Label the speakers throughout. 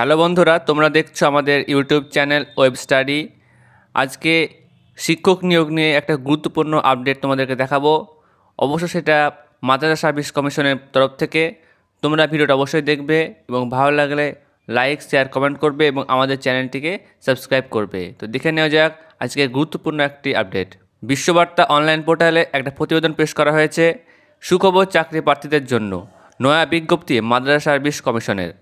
Speaker 1: hello বন্ধুরা তোমরা দেখছো আমাদের ইউটিউব চ্যানেল ওয়েব স্টাডি আজকে শিক্ষক নিয়োগ নিয়ে একটা গুরুত্বপূর্ণ আপডেট তোমাদেরকে দেখাবো অবশ্য সেটা মাদ্রাসা সার্ভিস কমিশনের তরফ থেকে তোমরা ভিডিওটা অবশ্যই দেখবে এবং ভালো লাগলে লাইক শেয়ার কমেন্ট করবে এবং আমাদের চ্যানেলটিকে সাবস্ক্রাইব করবে তো দেখে নেওয়া যাক আজকে গুরুত্বপূর্ণ একটি আপডেট বিশ্ববার্তা অনলাইন পোর্টালে একটা প্রতিবেদন পেশ করা হয়েছে সুখবর চাকরি প্রার্থীদের জন্য নয়া বিজ্ঞপ্তি মাদ্রাসা সার্ভিস কমিশনের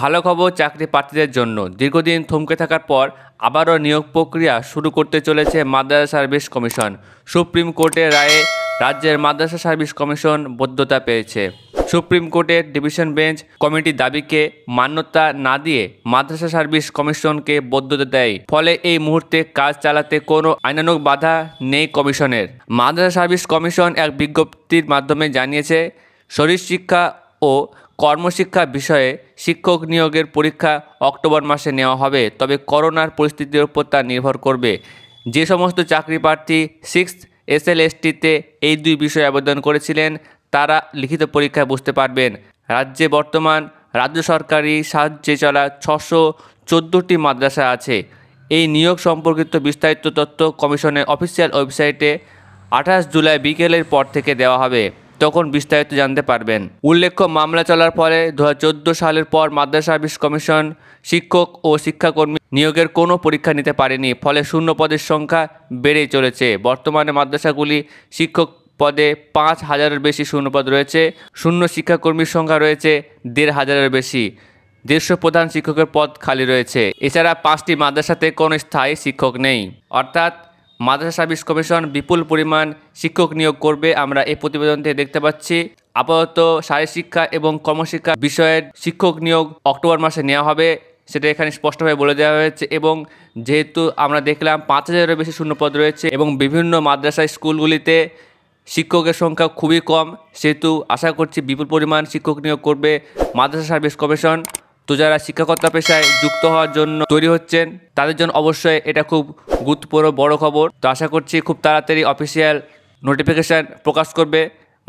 Speaker 1: ভালো খবর চাকরি প্রার্থীদের জন্য দীর্ঘদিন থমকে থাকার পর আবারও নিয়োগ প্রক্রিয়া শুরু করতে চলেছে মাদ্রাসা সার্ভিস কমিশন সুপ্রিম কোর্টের রায়ে রাজ্যের মাদ্রাসা সার্ভিস কমিশন বৈধতা পেয়েছে সুপ্রিম কোর্টের ডিভিশন বেঞ্চ কমিটির দাবিকে মান্যতা না দিয়ে মাদ্রাসা সার্ভিস কমিশনকে বৈধতা দেয় ফলে এই মুহূর্তে কাজ চালাতে কোনো আইনানুক বাধা নেই কমিশনের মাদ্রাসা সার্ভিস কমিশন এক বিজ্ঞপ্তির মাধ্যমে জানিয়েছে শরীর শিক্ষা ও কর্মশিক্ষা বিষয়ে শিক্ষক নিয়োগের পরীক্ষা অক্টোবর মাসে নেওয়া হবে তবে করোনার পরিস্থিতির উপর তা নির্ভর করবে যে সমস্ত চাকরি প্রার্থী সিক্স এসএলএসটিতে এই দুই বিষয়ে আবেদন করেছিলেন তারা লিখিত পরীক্ষায় বুঝতে পারবেন রাজ্যে বর্তমান রাজ্য সরকারি সাহায্যে চলা ছশো চোদ্দোটি মাদ্রাসা আছে এই নিয়োগ সম্পর্কিত বিস্তারিত তথ্য কমিশনের অফিসিয়াল ওয়েবসাইটে আঠাশ জুলাই বিকেলের পর থেকে দেওয়া হবে তখন বিস্তারিত জানতে পারবেন উল্লেখ্য মামলা চলার পরে দু সালের পর মাদ্রাসা বিশ কমিশন শিক্ষক ও শিক্ষাকর্মী নিয়োগের কোনো পরীক্ষা নিতে পারেনি ফলে শূন্য পদের সংখ্যা বেড়েই চলেছে বর্তমানে মাদ্রাসাগুলি শিক্ষক পদে পাঁচ হাজারের বেশি শূন্যপদ রয়েছে শূন্য শিক্ষাকর্মীর সংখ্যা রয়েছে দেড় হাজারের বেশি দেড়শো প্রধান শিক্ষকের পদ খালি রয়েছে এছাড়া পাঁচটি মাদ্রাসাতে কোনো স্থায়ী শিক্ষক নেই অর্থাৎ মাদ্রাসা সার্ভিস কমিশন বিপুল পরিমাণ শিক্ষক নিয়োগ করবে আমরা এই প্রতিবেদন থেকে দেখতে পাচ্ছি আপাতত শিক্ষা এবং কর্মশিক্ষা বিষয়ের শিক্ষক নিয়োগ অক্টোবর মাসে নেওয়া হবে সেটা এখানে স্পষ্টভাবে বলে দেওয়া হয়েছে এবং যেহেতু আমরা দেখলাম পাঁচ হাজারেরও বেশি শূন্যপদ রয়েছে এবং বিভিন্ন মাদ্রাসা স্কুলগুলিতে শিক্ষকের সংখ্যা খুবই কম সেহেতু আশা করছি বিপুল পরিমাণ শিক্ষক নিয়োগ করবে মাদ্রাসা সার্ভিস কমিশন তো যারা শিক্ষকতা পেশায় যুক্ত হওয়ার জন্য তৈরি হচ্ছেন তাদের জন্য অবশ্যই এটা খুব গুরুত্বপূর্ণ বড় খবর তো আশা করছি খুব তাড়াতাড়ি অফিসিয়াল নোটিফিকেশান প্রকাশ করবে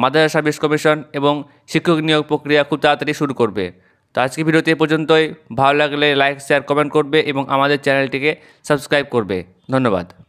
Speaker 1: মাদ্রাসা সার্ভিস কমিশন এবং শিক্ষক নিয়োগ প্রক্রিয়া খুব তাড়াতাড়ি শুরু করবে তো আজকে ভিডিওতে এ পর্যন্তই ভালো লাগলে লাইক শেয়ার কমেন্ট করবে এবং আমাদের চ্যানেলটিকে সাবস্ক্রাইব করবে ধন্যবাদ